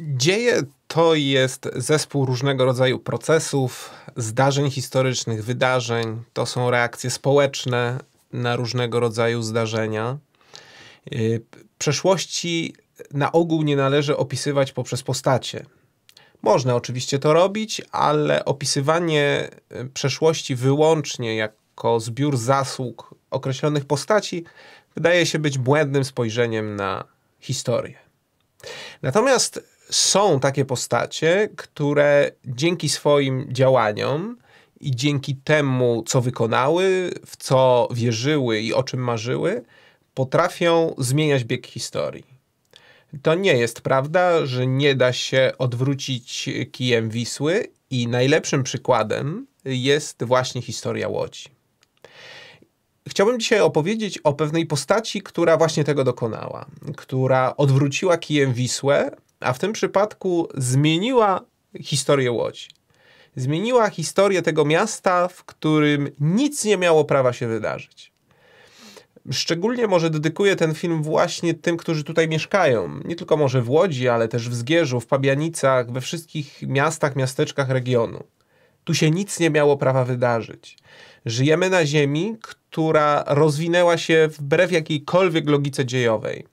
dzieje to jest zespół różnego rodzaju procesów, zdarzeń historycznych, wydarzeń. To są reakcje społeczne na różnego rodzaju zdarzenia. Y, przeszłości na ogół nie należy opisywać poprzez postacie. Można oczywiście to robić, ale opisywanie y, przeszłości wyłącznie jako zbiór zasług określonych postaci wydaje się być błędnym spojrzeniem na historię. Natomiast są takie postacie, które dzięki swoim działaniom i dzięki temu, co wykonały, w co wierzyły i o czym marzyły, potrafią zmieniać bieg historii. To nie jest prawda, że nie da się odwrócić kijem Wisły, i najlepszym przykładem jest właśnie historia Łodzi. Chciałbym dzisiaj opowiedzieć o pewnej postaci, która właśnie tego dokonała, która odwróciła kijem Wisłę, a w tym przypadku zmieniła historię Łodzi. Zmieniła historię tego miasta, w którym nic nie miało prawa się wydarzyć. Szczególnie może dedykuję ten film właśnie tym, którzy tutaj mieszkają. Nie tylko może w Łodzi, ale też w Zgierzu, w Pabianicach, we wszystkich miastach, miasteczkach regionu. Tu się nic nie miało prawa wydarzyć. Żyjemy na ziemi, która rozwinęła się wbrew jakiejkolwiek logice dziejowej.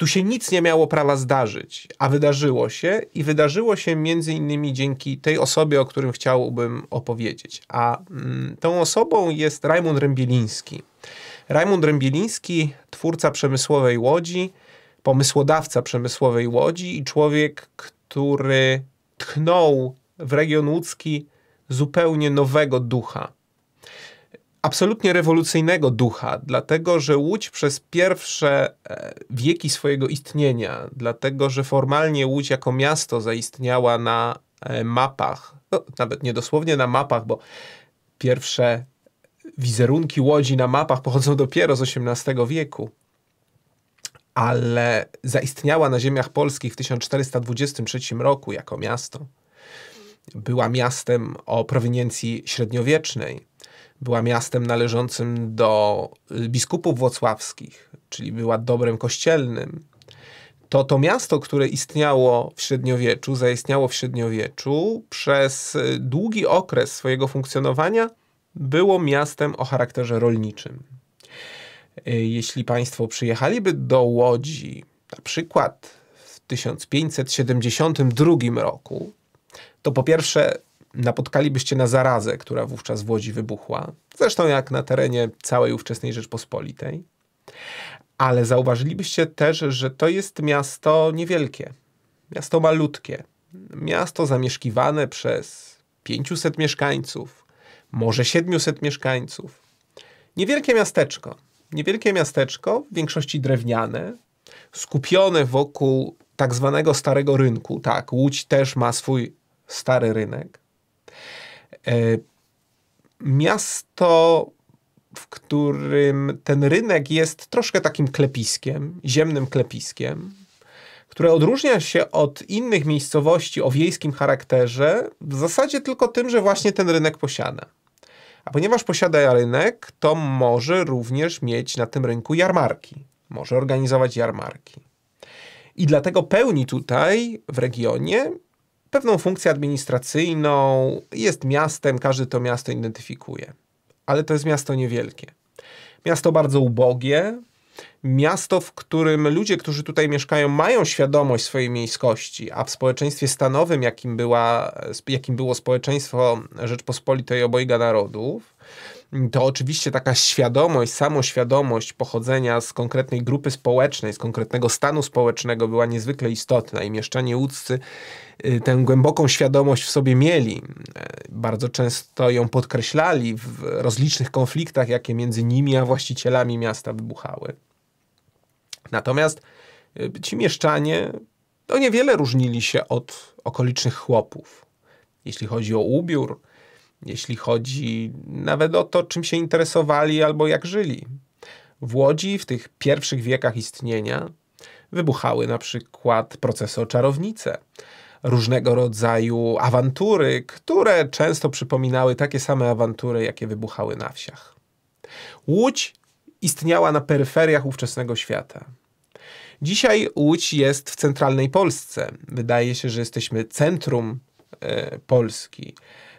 Tu się nic nie miało prawa zdarzyć, a wydarzyło się i wydarzyło się między innymi dzięki tej osobie, o którym chciałbym opowiedzieć. A mm, tą osobą jest Rajmund Rębieliński. Rajmund Rębieliński, twórca przemysłowej łodzi, pomysłodawca przemysłowej łodzi i człowiek, który tchnął w region łódzki zupełnie nowego ducha absolutnie rewolucyjnego ducha, dlatego że Łódź przez pierwsze e, wieki swojego istnienia, dlatego że formalnie Łódź jako miasto zaistniała na e, mapach, no, nawet niedosłownie na mapach, bo pierwsze wizerunki Łodzi na mapach pochodzą dopiero z XVIII wieku, ale zaistniała na ziemiach polskich w 1423 roku jako miasto. Była miastem o prowiniencji średniowiecznej była miastem należącym do biskupów włocławskich, czyli była dobrem kościelnym, to to miasto, które istniało w średniowieczu, zaistniało w średniowieczu, przez e, długi okres swojego funkcjonowania było miastem o charakterze rolniczym. E, jeśli Państwo przyjechaliby do Łodzi, na przykład w 1572 roku, to po pierwsze napotkalibyście na zarazę, która wówczas w Łodzi wybuchła, zresztą jak na terenie całej ówczesnej Rzeczpospolitej. Ale zauważylibyście też, że to jest miasto niewielkie, miasto malutkie, miasto zamieszkiwane przez 500 mieszkańców, może 700 mieszkańców. Niewielkie miasteczko, niewielkie miasteczko, w większości drewniane, skupione wokół tak zwanego starego rynku. Tak, Łódź też ma swój stary rynek. E, miasto, w którym ten rynek jest troszkę takim klepiskiem, ziemnym klepiskiem, które odróżnia się od innych miejscowości o wiejskim charakterze w zasadzie tylko tym, że właśnie ten rynek posiada. A ponieważ posiada rynek, to może również mieć na tym rynku jarmarki. Może organizować jarmarki. I dlatego pełni tutaj w regionie pewną funkcję administracyjną, jest miastem, każdy to miasto identyfikuje. Ale to jest miasto niewielkie. Miasto bardzo ubogie, miasto, w którym ludzie, którzy tutaj mieszkają, mają świadomość swojej miejskości, a w społeczeństwie stanowym, jakim, była, jakim było społeczeństwo Rzeczpospolitej Obojga Narodów, to oczywiście taka świadomość, samoświadomość pochodzenia z konkretnej grupy społecznej, z konkretnego stanu społecznego była niezwykle istotna i mieszczanie Łódzcy y, tę głęboką świadomość w sobie mieli. Y, bardzo często ją podkreślali w rozlicznych konfliktach, jakie między nimi a właścicielami miasta wybuchały. Natomiast y, ci mieszczanie no niewiele różnili się od okolicznych chłopów. Jeśli chodzi o ubiór, jeśli chodzi nawet o to, czym się interesowali albo jak żyli. W Łodzi w tych pierwszych wiekach istnienia wybuchały na przykład procesy o czarownice, różnego rodzaju awantury, które często przypominały takie same awantury, jakie wybuchały na wsiach. Łódź istniała na peryferiach ówczesnego świata. Dzisiaj Łódź jest w centralnej Polsce. Wydaje się, że jesteśmy centrum e, Polski,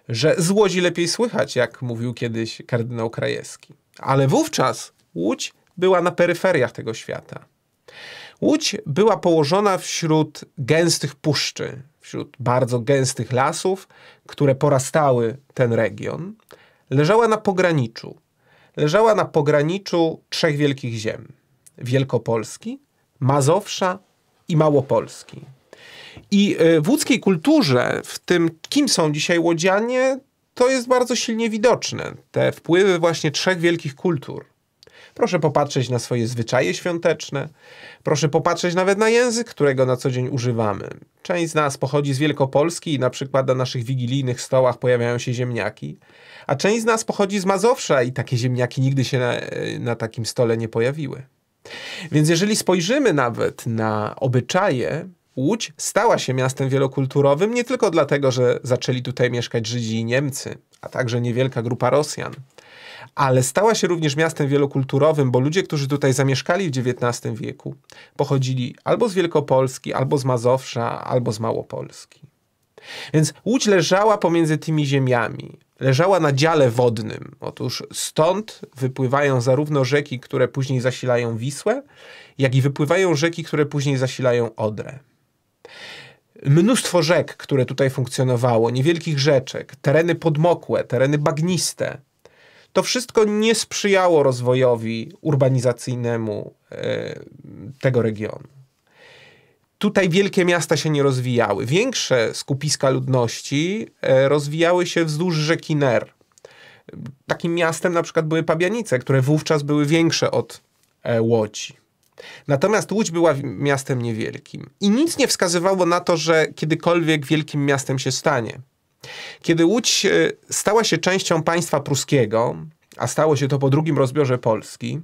że z Łodzi lepiej słychać, jak mówił kiedyś kardynał Krajewski. Ale wówczas Łódź była na peryferiach tego świata. Łódź była położona wśród gęstych puszczy, wśród bardzo gęstych lasów, które porastały ten region. Leżała na pograniczu. Leżała na pograniczu trzech wielkich ziem: Wielkopolski, Mazowsza i Małopolski. I e, w łódzkiej kulturze, w tym kim są dzisiaj łodzianie, to jest bardzo silnie widoczne. Te wpływy właśnie trzech wielkich kultur. Proszę popatrzeć na swoje zwyczaje świąteczne. Proszę popatrzeć nawet na język, którego na co dzień używamy. Część z nas pochodzi z Wielkopolski i na przykład na naszych wigilijnych stołach pojawiają się ziemniaki, a część z nas pochodzi z Mazowsza i takie ziemniaki nigdy się na, e, na takim stole nie pojawiły. Więc jeżeli spojrzymy nawet na obyczaje, Łódź stała się miastem wielokulturowym nie tylko dlatego, że zaczęli tutaj mieszkać Żydzi i Niemcy, a także niewielka grupa Rosjan, ale stała się również miastem wielokulturowym, bo ludzie, którzy tutaj zamieszkali w XIX wieku, pochodzili albo z Wielkopolski, albo z Mazowsza, albo z Małopolski. Więc Łódź leżała pomiędzy tymi ziemiami leżała na dziale wodnym. Otóż stąd wypływają zarówno rzeki, które później zasilają Wisłę, jak i wypływają rzeki, które później zasilają Odrę. Mnóstwo rzek, które tutaj funkcjonowało, niewielkich rzeczek, tereny podmokłe, tereny bagniste. To wszystko nie sprzyjało rozwojowi urbanizacyjnemu e, tego regionu tutaj wielkie miasta się nie rozwijały. Większe skupiska ludności e, rozwijały się wzdłuż rzeki Ner. Takim miastem na przykład były Pabianice, które wówczas były większe od e, Łodzi. Natomiast Łódź była miastem niewielkim. I nic nie wskazywało na to, że kiedykolwiek wielkim miastem się stanie. Kiedy Łódź e, stała się częścią państwa pruskiego, a stało się to po drugim rozbiorze Polski,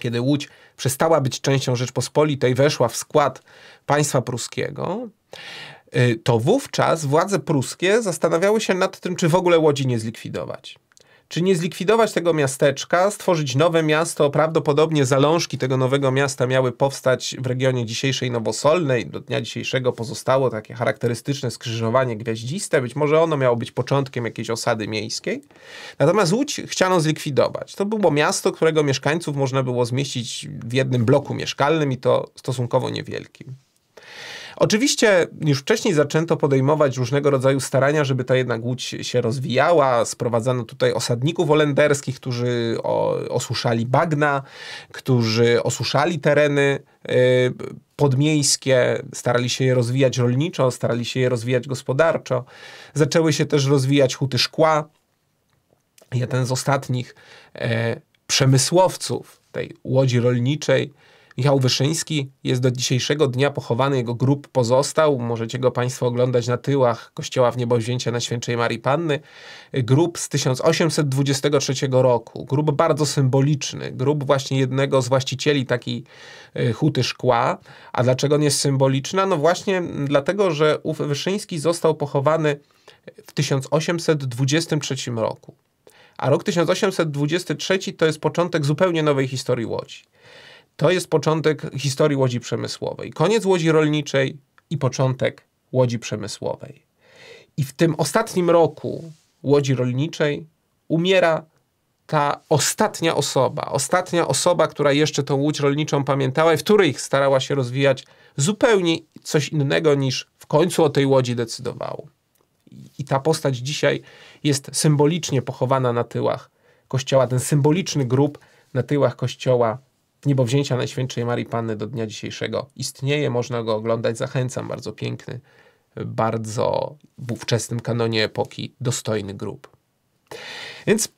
kiedy Łódź przestała być częścią Rzeczpospolitej, weszła w skład państwa pruskiego, y, to wówczas władze pruskie zastanawiały się nad tym, czy w ogóle Łodzi nie zlikwidować. Czy nie zlikwidować tego miasteczka, stworzyć nowe miasto, prawdopodobnie zalążki tego nowego miasta miały powstać w regionie dzisiejszej Nowosolnej, do dnia dzisiejszego pozostało takie charakterystyczne skrzyżowanie gwiaździste, być może ono miało być początkiem jakiejś osady miejskiej. Natomiast Łódź chciano zlikwidować. To było miasto, którego mieszkańców można było zmieścić w jednym bloku mieszkalnym i to stosunkowo niewielkim. Oczywiście już wcześniej zaczęto podejmować różnego rodzaju starania, żeby ta jednak łódź się rozwijała. Sprowadzano tutaj osadników holenderskich, którzy osuszali bagna, którzy osuszali tereny y, podmiejskie, starali się je rozwijać rolniczo, starali się je rozwijać gospodarczo. Zaczęły się też rozwijać huty szkła. Jeden z ostatnich e, przemysłowców tej łodzi rolniczej, Michał Wyszyński jest do dzisiejszego dnia pochowany, jego grób pozostał. Możecie go Państwo oglądać na tyłach kościoła w niebowzięcia na świętej Marii Panny. Grób z 1823 roku, grób bardzo symboliczny, grób właśnie jednego z właścicieli takiej e, huty szkła. A dlaczego on jest symboliczny? No właśnie dlatego, że ów Wyszyński został pochowany w 1823 roku. A rok 1823 to jest początek zupełnie nowej historii Łodzi. To jest początek historii łodzi przemysłowej. Koniec łodzi rolniczej i początek łodzi przemysłowej. I w tym ostatnim roku łodzi rolniczej umiera ta ostatnia osoba, ostatnia osoba, która jeszcze tą łódź rolniczą pamiętała i w której starała się rozwijać zupełnie coś innego niż w końcu o tej łodzi decydowało. I ta postać dzisiaj jest symbolicznie pochowana na tyłach kościoła, ten symboliczny grób na tyłach kościoła Niebowzięcia Najświętszej Marii Panny do dnia dzisiejszego istnieje, można go oglądać, zachęcam, bardzo piękny, bardzo w ówczesnym kanonie epoki dostojny grób. Więc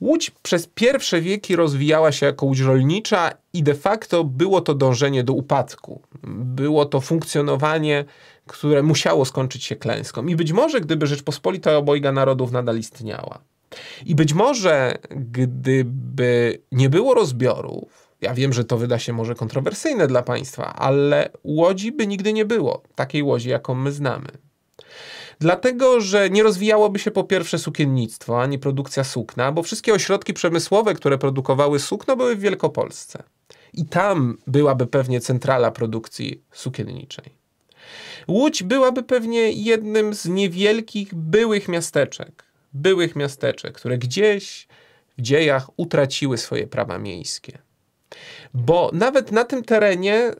Łódź przez pierwsze wieki rozwijała się jako łódź rolnicza i de facto było to dążenie do upadku. Było to funkcjonowanie, które musiało skończyć się klęską. I być może, gdyby Rzeczpospolita obojga narodów nadal istniała, i być może, gdyby nie było rozbiorów, ja wiem, że to wyda się może kontrowersyjne dla Państwa, ale łodzi by nigdy nie było, takiej łodzi, jaką my znamy. Dlatego, że nie rozwijałoby się po pierwsze sukiennictwo, ani produkcja sukna, bo wszystkie ośrodki przemysłowe, które produkowały sukno, były w Wielkopolsce. I tam byłaby pewnie centrala produkcji sukienniczej. Łódź byłaby pewnie jednym z niewielkich byłych miasteczek, byłych miasteczek, które gdzieś w dziejach utraciły swoje prawa miejskie. Bo nawet na tym terenie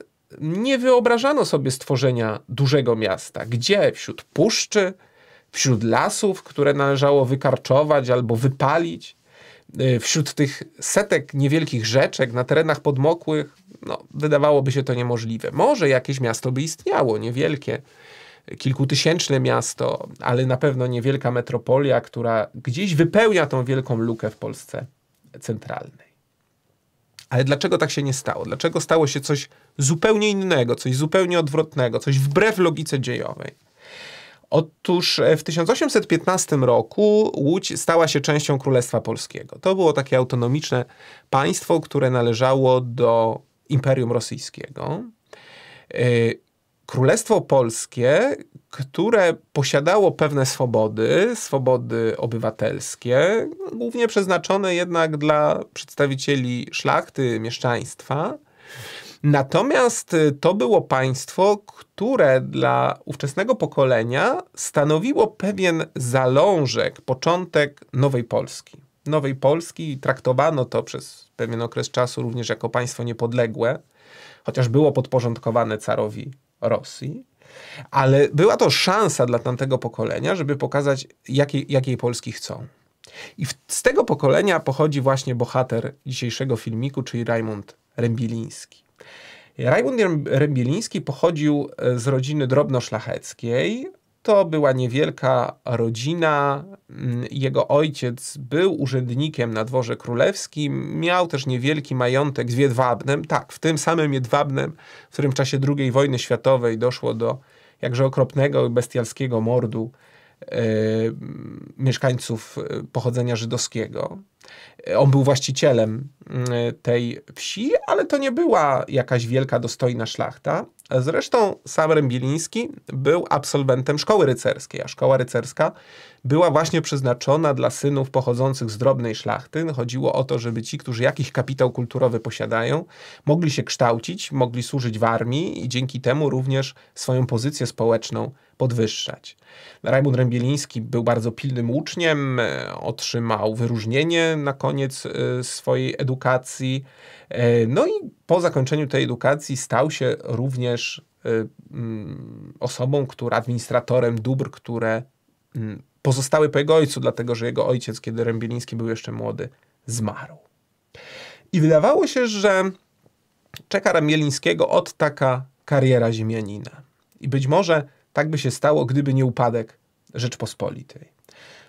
nie wyobrażano sobie stworzenia dużego miasta, gdzie wśród puszczy, wśród lasów, które należało wykarczować albo wypalić, y, wśród tych setek niewielkich rzeczek na terenach podmokłych, no, wydawałoby się to niemożliwe. Może jakieś miasto by istniało, niewielkie, kilkutysięczne miasto, ale na pewno niewielka metropolia, która gdzieś wypełnia tą wielką lukę w Polsce centralnej. Ale dlaczego tak się nie stało? Dlaczego stało się coś zupełnie innego, coś zupełnie odwrotnego, coś wbrew logice dziejowej? Otóż e, w 1815 roku Łódź stała się częścią Królestwa Polskiego. To było takie autonomiczne państwo, które należało do Imperium Rosyjskiego. E, Królestwo Polskie, które posiadało pewne swobody, swobody obywatelskie, głównie przeznaczone jednak dla przedstawicieli szlachty, mieszczaństwa. Natomiast to było państwo, które dla ówczesnego pokolenia stanowiło pewien zalążek, początek nowej Polski. Nowej Polski traktowano to przez pewien okres czasu również jako państwo niepodległe, chociaż było podporządkowane carowi Rosji, ale była to szansa dla tamtego pokolenia, żeby pokazać, jakiej, jakiej Polski chcą. I w, z tego pokolenia pochodzi właśnie bohater dzisiejszego filmiku, czyli Rajmund Rębiliński. Rajmund Rębiliński pochodził e, z rodziny drobnoszlacheckiej, to była niewielka rodzina. Mm, jego ojciec był urzędnikiem na dworze królewskim, miał też niewielki majątek z Jedwabnem. Tak, w tym samym Jedwabnem, w którym w czasie II wojny światowej doszło do jakże okropnego i bestialskiego mordu yy, mieszkańców e, pochodzenia żydowskiego. On był właścicielem mm, tej wsi, ale to nie była jakaś wielka, dostojna szlachta. Zresztą sam Rębieliński był absolwentem szkoły rycerskiej, a szkoła rycerska była właśnie przeznaczona dla synów pochodzących z drobnej szlachty. No, chodziło o to, żeby ci, którzy jakiś kapitał kulturowy posiadają, mogli się kształcić, mogli służyć w armii i dzięki temu również swoją pozycję społeczną podwyższać. Rajmund Rębieliński był bardzo pilnym uczniem, e, otrzymał wyróżnienie na koniec e, swojej edukacji. E, no i po zakończeniu tej edukacji stał się również e, mm, osobą, która administratorem dóbr, które mm, pozostały po jego ojcu, dlatego że jego ojciec, kiedy Rębieliński był jeszcze młody, zmarł. I wydawało się, że czeka Rębielińskiego od taka kariera ziemianina. I być może tak by się stało, gdyby nie upadek Rzeczpospolitej.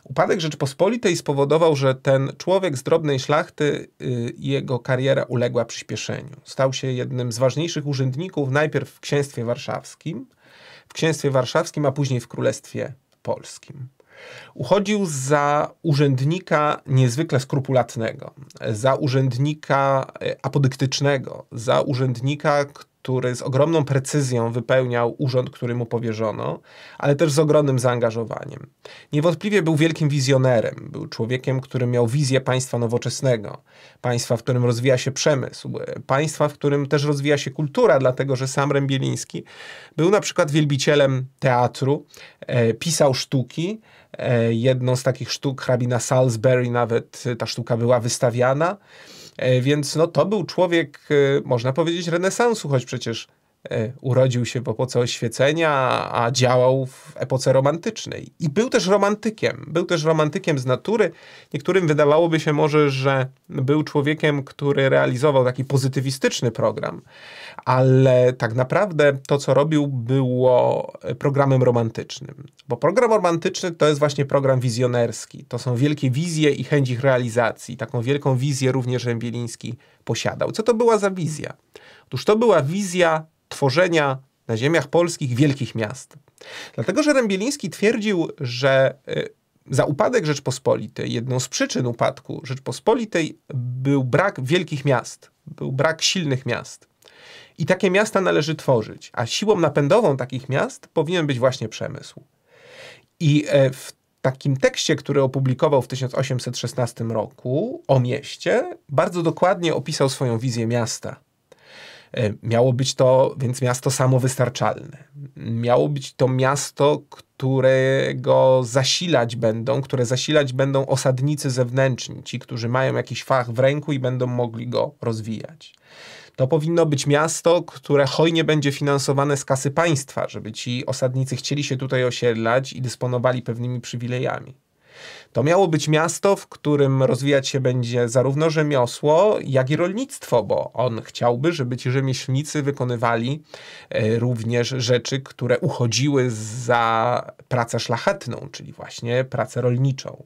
Upadek Rzeczypospolitej spowodował, że ten człowiek z drobnej szlachty, y, jego kariera uległa przyspieszeniu. Stał się jednym z ważniejszych urzędników najpierw w księstwie warszawskim, w księstwie warszawskim, a później w królestwie polskim. Uchodził za urzędnika niezwykle skrupulatnego, za urzędnika y, apodyktycznego, za urzędnika, który z ogromną precyzją wypełniał urząd, który mu powierzono, ale też z ogromnym zaangażowaniem. Niewątpliwie był wielkim wizjonerem, był człowiekiem, który miał wizję państwa nowoczesnego, państwa, w którym rozwija się przemysł, państwa, w którym też rozwija się kultura, dlatego że sam Rębieliński był na przykład wielbicielem teatru, e, pisał sztuki, e, jedną z takich sztuk hrabina Salisbury nawet e, ta sztuka była wystawiana, E, więc no, to był człowiek, e, można powiedzieć, renesansu, choć przecież E, urodził się w epoce oświecenia, a działał w epoce romantycznej. I był też romantykiem. Był też romantykiem z natury. Niektórym wydawałoby się może, że był człowiekiem, który realizował taki pozytywistyczny program, ale tak naprawdę to, co robił, było e, programem romantycznym. Bo program romantyczny to jest właśnie program wizjonerski. To są wielkie wizje i chęć ich realizacji. Taką wielką wizję również Bieliński posiadał. Co to była za wizja? Otóż to była wizja tworzenia na ziemiach polskich wielkich miast. Dlatego, że Rębieliński twierdził, że y, za upadek Rzeczpospolitej, jedną z przyczyn upadku Rzeczpospolitej był brak wielkich miast, był brak silnych miast. I takie miasta należy tworzyć, a siłą napędową takich miast powinien być właśnie przemysł. I e, w takim tekście, który opublikował w 1816 roku o mieście, bardzo dokładnie opisał swoją wizję miasta. E, miało być to więc miasto samowystarczalne. Miało być to miasto, którego zasilać będą, które zasilać będą osadnicy zewnętrzni, ci, którzy mają jakiś fach w ręku i będą mogli go rozwijać. To powinno być miasto, które hojnie będzie finansowane z kasy państwa, żeby ci osadnicy chcieli się tutaj osiedlać i dysponowali pewnymi przywilejami. To miało być miasto, w którym rozwijać się będzie zarówno rzemiosło, jak i rolnictwo, bo on chciałby, żeby ci rzemieślnicy wykonywali e, również rzeczy, które uchodziły za pracę szlachetną, czyli właśnie pracę rolniczą.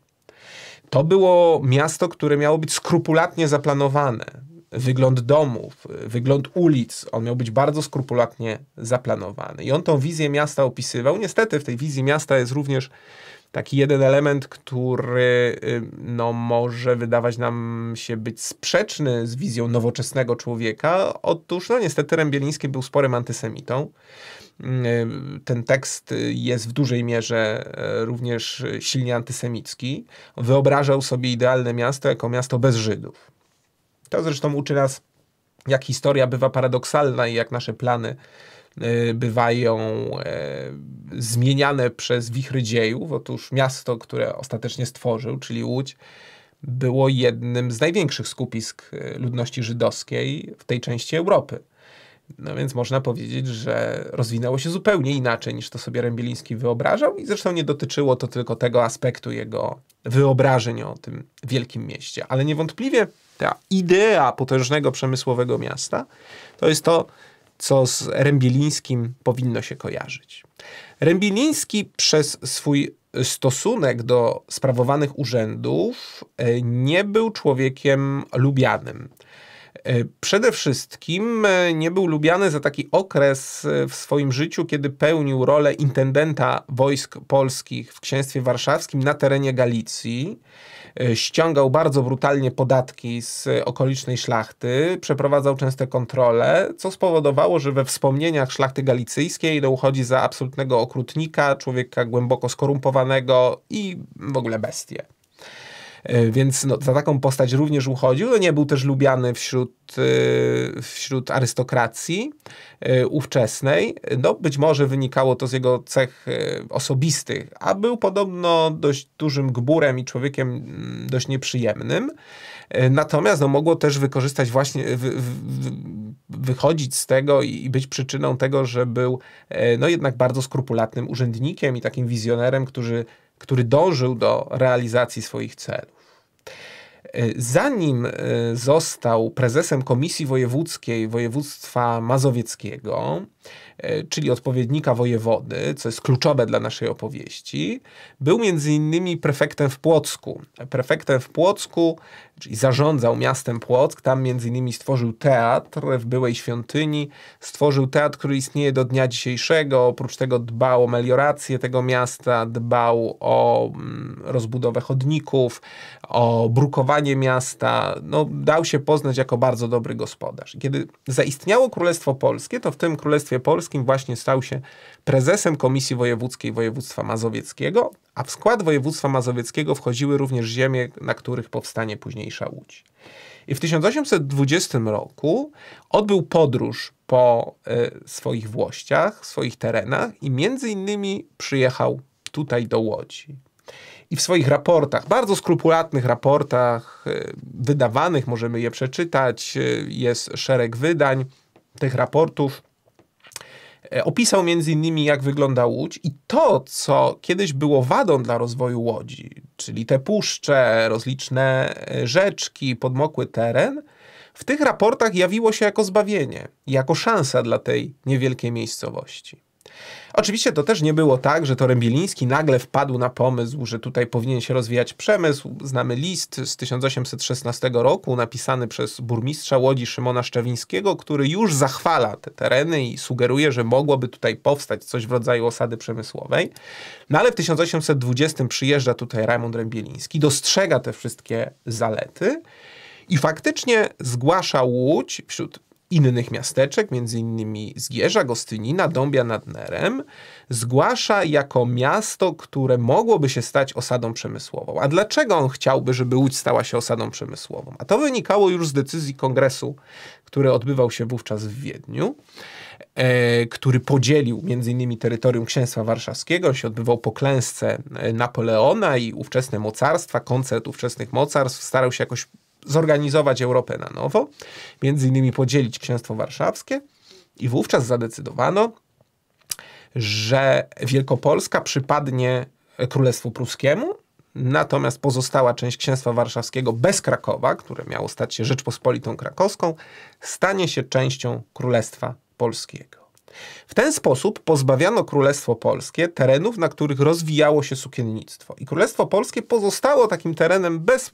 To było miasto, które miało być skrupulatnie zaplanowane. Wygląd domów, wygląd ulic, on miał być bardzo skrupulatnie zaplanowany. I on tą wizję miasta opisywał. Niestety w tej wizji miasta jest również taki jeden element, który y, no, może wydawać nam się być sprzeczny z wizją nowoczesnego człowieka. Otóż, no niestety, Rębieliński był sporym antysemitą. Y, ten tekst jest w dużej mierze e, również silnie antysemicki. Wyobrażał sobie idealne miasto jako miasto bez Żydów. To zresztą uczy nas, jak historia bywa paradoksalna i jak nasze plany E, bywają e, zmieniane przez wichry dziejów. Otóż miasto, które ostatecznie stworzył, czyli Łódź, było jednym z największych skupisk e, ludności żydowskiej w tej części Europy. No więc można powiedzieć, że rozwinęło się zupełnie inaczej niż to sobie Rębieliński wyobrażał i zresztą nie dotyczyło to tylko tego aspektu jego wyobrażeń o tym wielkim mieście. Ale niewątpliwie ta idea potężnego przemysłowego miasta to jest to, co z Rębilińskim powinno się kojarzyć. Rębiliński przez swój stosunek do sprawowanych urzędów e, nie był człowiekiem lubianym. E, przede wszystkim e, nie był lubiany za taki okres w swoim życiu, kiedy pełnił rolę intendenta wojsk polskich w Księstwie Warszawskim na terenie Galicji. E, ściągał bardzo brutalnie podatki z okolicznej szlachty, przeprowadzał częste kontrole, co spowodowało, że we wspomnieniach szlachty galicyjskiej to no, uchodzi za absolutnego okrutnika, człowieka głęboko skorumpowanego i w ogóle bestię. E, więc no, za taką postać również uchodził. No, nie był też lubiany wśród, e, wśród arystokracji e, ówczesnej. No, być może wynikało to z jego cech osobistych, a był podobno dość dużym gburem i człowiekiem mm, dość nieprzyjemnym. Natomiast no, mogło też wykorzystać właśnie, wychodzić z tego i być przyczyną tego, że był no, jednak bardzo skrupulatnym urzędnikiem i takim wizjonerem, który, który dążył do realizacji swoich celów. E, zanim e, został prezesem Komisji Wojewódzkiej Województwa Mazowieckiego, E, czyli odpowiednika wojewody, co jest kluczowe dla naszej opowieści, był między innymi prefektem w Płocku. Prefektem w Płocku, czyli zarządzał miastem Płock, tam między innymi stworzył teatr w byłej świątyni, stworzył teatr, który istnieje do dnia dzisiejszego, oprócz tego dbał o meliorację tego miasta, dbał o mm, rozbudowę chodników, o brukowanie miasta, no, dał się poznać jako bardzo dobry gospodarz. Kiedy zaistniało Królestwo Polskie, to w tym Królestwie województwie polskim właśnie stał się prezesem Komisji Wojewódzkiej Województwa Mazowieckiego, a w skład województwa mazowieckiego wchodziły również ziemie, na których powstanie późniejsza Łódź. I w 1820 roku odbył podróż po y, swoich włościach, swoich terenach i między innymi przyjechał tutaj do Łodzi. I w swoich raportach, bardzo skrupulatnych raportach e, wydawanych, możemy je przeczytać, e, jest szereg wydań tych raportów E, opisał między innymi, jak wygląda Łódź i to, co kiedyś było wadą dla rozwoju Łodzi, czyli te puszcze, rozliczne e, rzeczki, podmokły teren, w tych raportach jawiło się jako zbawienie, jako szansa dla tej niewielkiej miejscowości. Oczywiście to też nie było tak, że to Rębiliński nagle wpadł na pomysł, że tutaj powinien się rozwijać przemysł. Znamy list z 1816 roku napisany przez burmistrza Łodzi Szymona Szczewińskiego, który już zachwala te tereny i sugeruje, że mogłoby tutaj powstać coś w rodzaju osady przemysłowej. No ale w 1820 przyjeżdża tutaj Raymond Rębieliński, dostrzega te wszystkie zalety i faktycznie zgłasza Łódź wśród innych miasteczek, m.in. Zgierza, Gostynina, Dąbia nad Nerem, zgłasza jako miasto, które mogłoby się stać osadą przemysłową. A dlaczego on chciałby, żeby Łódź stała się osadą przemysłową? A to wynikało już z decyzji kongresu, który odbywał się wówczas w Wiedniu, e, który podzielił m.in. terytorium Księstwa Warszawskiego, on się odbywał po klęsce e, Napoleona i ówczesne mocarstwa, koncert ówczesnych mocarstw starał się jakoś zorganizować Europę na nowo, między innymi podzielić księstwo warszawskie i wówczas zadecydowano, że Wielkopolska przypadnie Królestwu Pruskiemu, natomiast pozostała część księstwa warszawskiego bez Krakowa, które miało stać się Rzeczpospolitą Krakowską, stanie się częścią Królestwa Polskiego. W ten sposób pozbawiano Królestwo Polskie terenów, na których rozwijało się sukiennictwo. I Królestwo Polskie pozostało takim terenem bez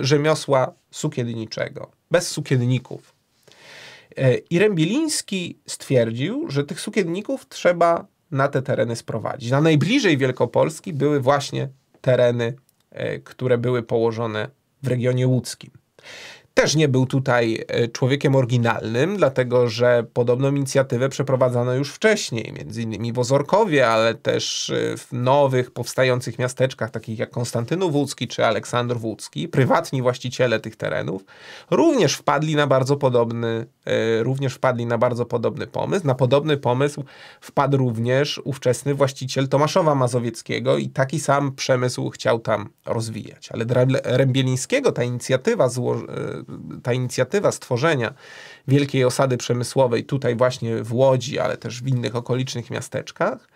rzemiosła sukienniczego, bez sukienników. E, I Bieliński stwierdził, że tych sukienników trzeba na te tereny sprowadzić. Na najbliżej Wielkopolski były właśnie tereny, e, które były położone w regionie łódzkim też nie był tutaj e, człowiekiem oryginalnym, dlatego że podobną inicjatywę przeprowadzano już wcześniej, między innymi w Ozorkowie, ale też e, w nowych, powstających miasteczkach, takich jak Konstantynów Łódzki czy Aleksandr Łódzki, prywatni właściciele tych terenów, również wpadli na bardzo podobny, e, również wpadli na bardzo podobny pomysł. Na podobny pomysł wpadł również ówczesny właściciel Tomaszowa Mazowieckiego i taki sam przemysł chciał tam rozwijać. Ale dla Rębielińskiego ta inicjatywa złożyła ta inicjatywa stworzenia wielkiej osady przemysłowej tutaj właśnie w Łodzi, ale też w innych okolicznych miasteczkach,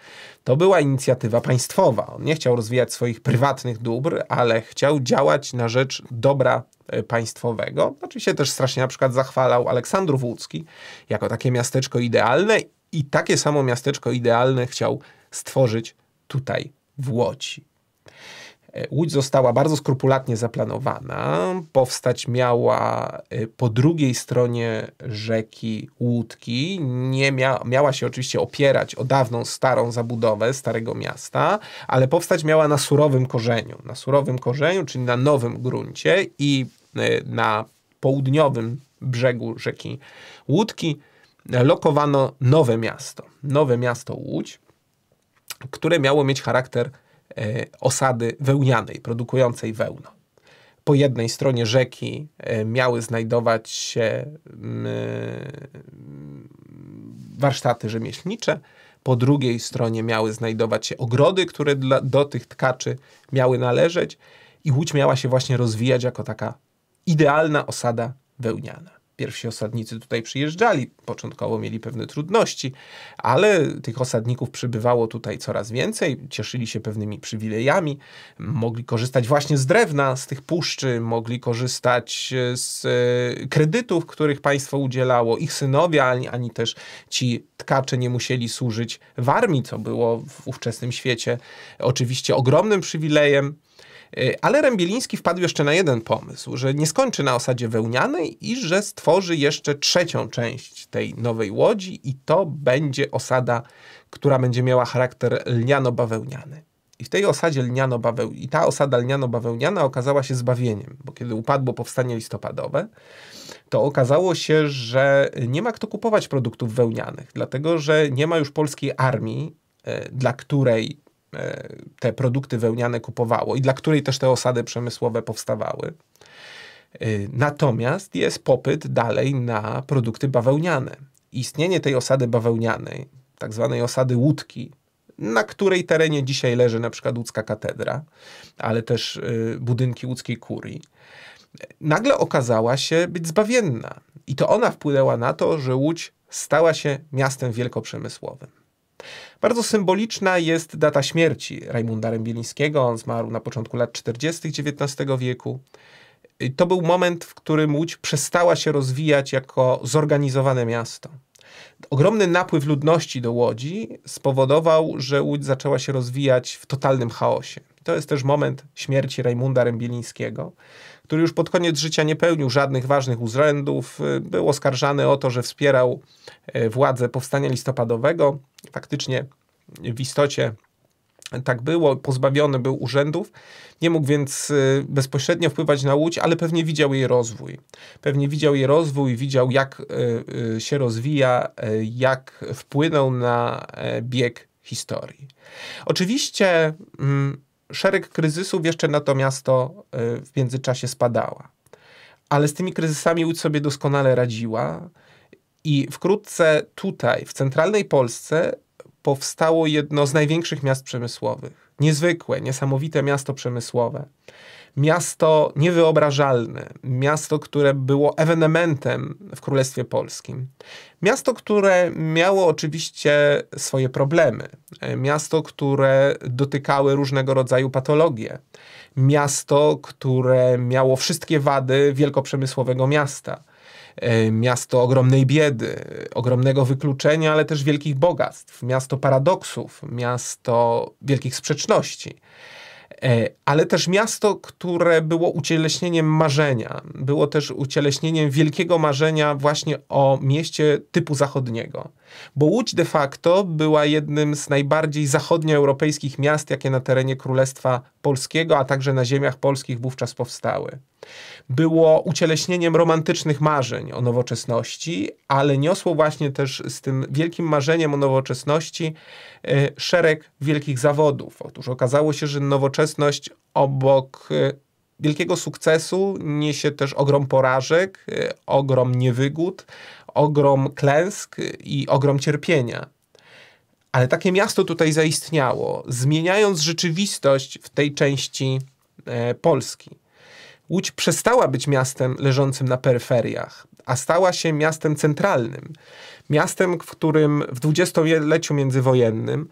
to była inicjatywa państwowa. On nie chciał rozwijać swoich prywatnych dóbr, ale chciał działać na rzecz dobra e, państwowego. Oczywiście też strasznie na przykład zachwalał Aleksandrów Łódzki jako takie miasteczko idealne i takie samo miasteczko idealne chciał stworzyć tutaj w Łodzi. E, Łódź została bardzo skrupulatnie zaplanowana. Powstać miała e, po drugiej stronie rzeki Łódki. Nie mia miała się oczywiście opierać o dawną, starą zabudowę starego miasta, ale powstać miała na surowym korzeniu. Na surowym korzeniu, czyli na nowym gruncie i e, na południowym brzegu rzeki Łódki lokowano nowe miasto. Nowe miasto Łódź, które miało mieć charakter E, osady wełnianej, produkującej wełno. Po jednej stronie rzeki e, miały znajdować się mm, e, warsztaty rzemieślnicze, po drugiej stronie miały znajdować się ogrody, które dla, do tych tkaczy miały należeć, i Łódź miała się właśnie rozwijać jako taka idealna osada wełniana pierwsi osadnicy tutaj przyjeżdżali. Początkowo mieli pewne trudności, ale tych osadników przybywało tutaj coraz więcej, cieszyli się pewnymi przywilejami, mogli korzystać właśnie z drewna, z tych puszczy, mogli korzystać e, z e, kredytów, których państwo udzielało. Ich synowie, ani, ani też ci tkacze nie musieli służyć w armii, co było w ówczesnym świecie oczywiście ogromnym przywilejem. Y, ale Rembieliński wpadł jeszcze na jeden pomysł, że nie skończy na osadzie wełnianej i że stworzy jeszcze trzecią część tej nowej łodzi i to będzie osada, która będzie miała charakter lniano-bawełniany. I w tej osadzie lniano baweł... i ta osada lniano-bawełniana okazała się zbawieniem, bo kiedy upadło powstanie listopadowe, to okazało się, że nie ma kto kupować produktów wełnianych, dlatego że nie ma już polskiej armii, y, dla której E, te produkty wełniane kupowało i dla której też te osady przemysłowe powstawały. E, natomiast jest popyt dalej na produkty bawełniane. Istnienie tej osady bawełnianej, tak zwanej osady łódki, na której terenie dzisiaj leży na przykład łódzka katedra, ale też e, budynki łódzkiej kurii, nagle okazała się być zbawienna. I to ona wpłynęła na to, że Łódź stała się miastem wielkoprzemysłowym. Bardzo symboliczna jest data śmierci Raimunda Rębielińskiego. On zmarł na początku lat 40. XIX wieku. To był moment, w którym Łódź przestała się rozwijać jako zorganizowane miasto. Ogromny napływ ludności do Łodzi spowodował, że Łódź zaczęła się rozwijać w totalnym chaosie. To jest też moment śmierci Raimunda Rębilińskiego, który już pod koniec życia nie pełnił żadnych ważnych urzędów. Był oskarżany o to, że wspierał e, władzę powstania listopadowego. Faktycznie w istocie tak było, pozbawiony był urzędów, nie mógł więc e, bezpośrednio wpływać na Łódź, ale pewnie widział jej rozwój. Pewnie widział jej rozwój, widział jak e, się rozwija, jak wpłynął na bieg historii. Oczywiście mm, szereg kryzysów jeszcze na to miasto y, w międzyczasie spadała. Ale z tymi kryzysami Łódź sobie doskonale radziła i wkrótce tutaj, w centralnej Polsce, powstało jedno z największych miast przemysłowych. Niezwykłe, niesamowite miasto przemysłowe miasto niewyobrażalne, miasto, które było ewenementem w Królestwie Polskim. Miasto, które miało oczywiście swoje problemy, miasto, które dotykały różnego rodzaju patologie, miasto, które miało wszystkie wady wielkoprzemysłowego miasta miasto ogromnej biedy, ogromnego wykluczenia, ale też wielkich bogactw, miasto paradoksów, miasto wielkich sprzeczności. E, ale też miasto, które było ucieleśnieniem marzenia. Było też ucieleśnieniem wielkiego marzenia właśnie o mieście typu zachodniego. Bo Łódź de facto była jednym z najbardziej zachodnioeuropejskich miast, jakie na terenie Królestwa Polskiego, a także na ziemiach polskich wówczas powstały. Było ucieleśnieniem romantycznych marzeń o nowoczesności, ale niosło właśnie też z tym wielkim marzeniem o nowoczesności e, szereg wielkich zawodów. Otóż okazało się, że nowoczesność obok e, wielkiego sukcesu niesie też ogrom porażek, e, ogrom niewygód, ogrom klęsk i ogrom cierpienia. Ale takie miasto tutaj zaistniało, zmieniając rzeczywistość w tej części e, Polski. Łódź przestała być miastem leżącym na peryferiach, a stała się miastem centralnym. Miastem, w którym w dwudziestoleciu międzywojennym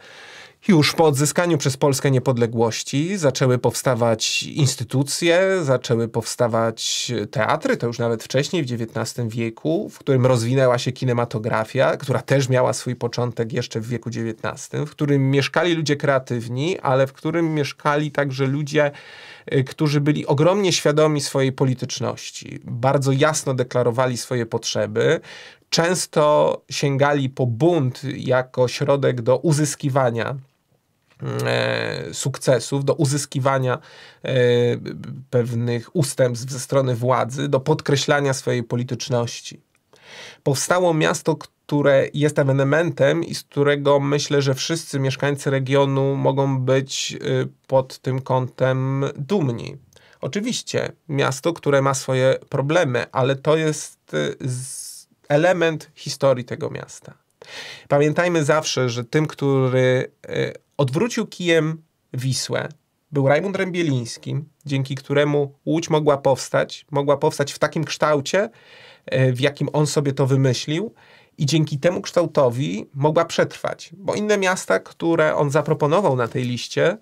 już po odzyskaniu przez Polskę niepodległości zaczęły powstawać instytucje, zaczęły powstawać teatry, to już nawet wcześniej, w XIX wieku, w którym rozwinęła się kinematografia, która też miała swój początek jeszcze w wieku XIX, w którym mieszkali ludzie kreatywni, ale w którym mieszkali także ludzie, y, którzy byli ogromnie świadomi swojej polityczności, bardzo jasno deklarowali swoje potrzeby, często sięgali po bunt jako środek do uzyskiwania E, sukcesów, do uzyskiwania e, pewnych ustępstw ze strony władzy, do podkreślania swojej polityczności. Powstało miasto, które jest ewenementem i z którego myślę, że wszyscy mieszkańcy regionu mogą być e, pod tym kątem dumni. Oczywiście miasto, które ma swoje problemy, ale to jest element historii tego miasta. Pamiętajmy zawsze, że tym, który odwrócił kijem Wisłę, był Rajmund Rębieliński, dzięki któremu Łódź mogła powstać, mogła powstać w takim kształcie, e, w jakim on sobie to wymyślił i dzięki temu kształtowi mogła przetrwać. Bo inne miasta, które on zaproponował na tej liście,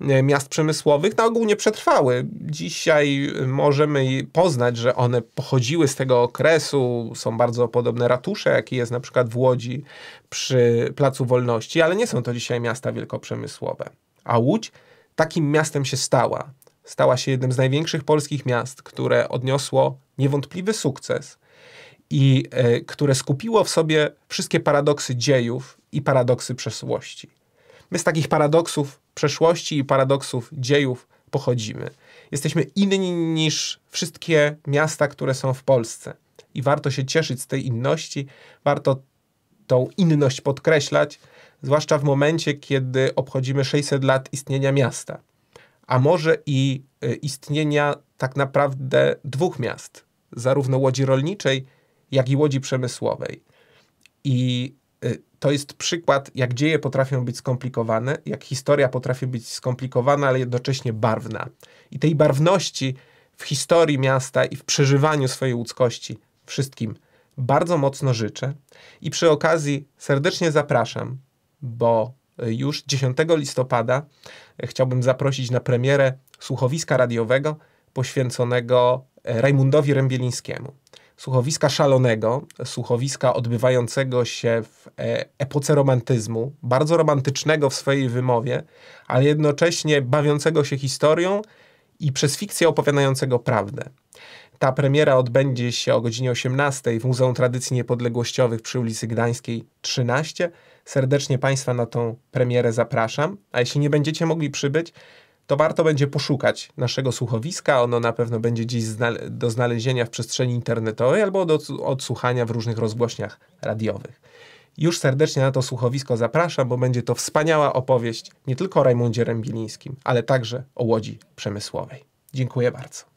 e, miast przemysłowych, na no, ogół nie przetrwały. Dzisiaj możemy poznać, że one pochodziły z tego okresu, są bardzo podobne ratusze, jaki jest na przykład w Łodzi przy Placu Wolności, ale nie są to dzisiaj miasta wielkoprzemysłowe. A Łódź takim miastem się stała. Stała się jednym z największych polskich miast, które odniosło niewątpliwy sukces – i y, które skupiło w sobie wszystkie paradoksy dziejów i paradoksy przeszłości. My z takich paradoksów przeszłości i paradoksów dziejów pochodzimy. Jesteśmy inni niż wszystkie miasta, które są w Polsce. I warto się cieszyć z tej inności, warto tą inność podkreślać, zwłaszcza w momencie, kiedy obchodzimy 600 lat istnienia miasta, a może i e, istnienia tak naprawdę dwóch miast, zarówno Łodzi Rolniczej, jak i łodzi przemysłowej. I y, to jest przykład, jak dzieje potrafią być skomplikowane, jak historia potrafi być skomplikowana, ale jednocześnie barwna. I tej barwności w historii miasta i w przeżywaniu swojej ludzkości wszystkim bardzo mocno życzę. I przy okazji serdecznie zapraszam, bo y, już 10 listopada y, chciałbym zaprosić na premierę słuchowiska radiowego poświęconego e, Rajmundowi Rębielińskiemu słuchowiska szalonego, słuchowiska odbywającego się w e, epoce romantyzmu, bardzo romantycznego w swojej wymowie, ale jednocześnie bawiącego się historią i przez fikcję opowiadającego prawdę. Ta premiera odbędzie się o godzinie 18 w Muzeum Tradycji Niepodległościowych przy ulicy Gdańskiej 13. Serdecznie Państwa na tą premierę zapraszam, a jeśli nie będziecie mogli przybyć, to warto będzie poszukać naszego słuchowiska. Ono na pewno będzie gdzieś do znalezienia w przestrzeni internetowej albo do odsłuchania w różnych rozgłośniach radiowych. Już serdecznie na to słuchowisko zapraszam, bo będzie to wspaniała opowieść nie tylko o Rajmundzie Rębilińskim, ale także o Łodzi Przemysłowej. Dziękuję bardzo.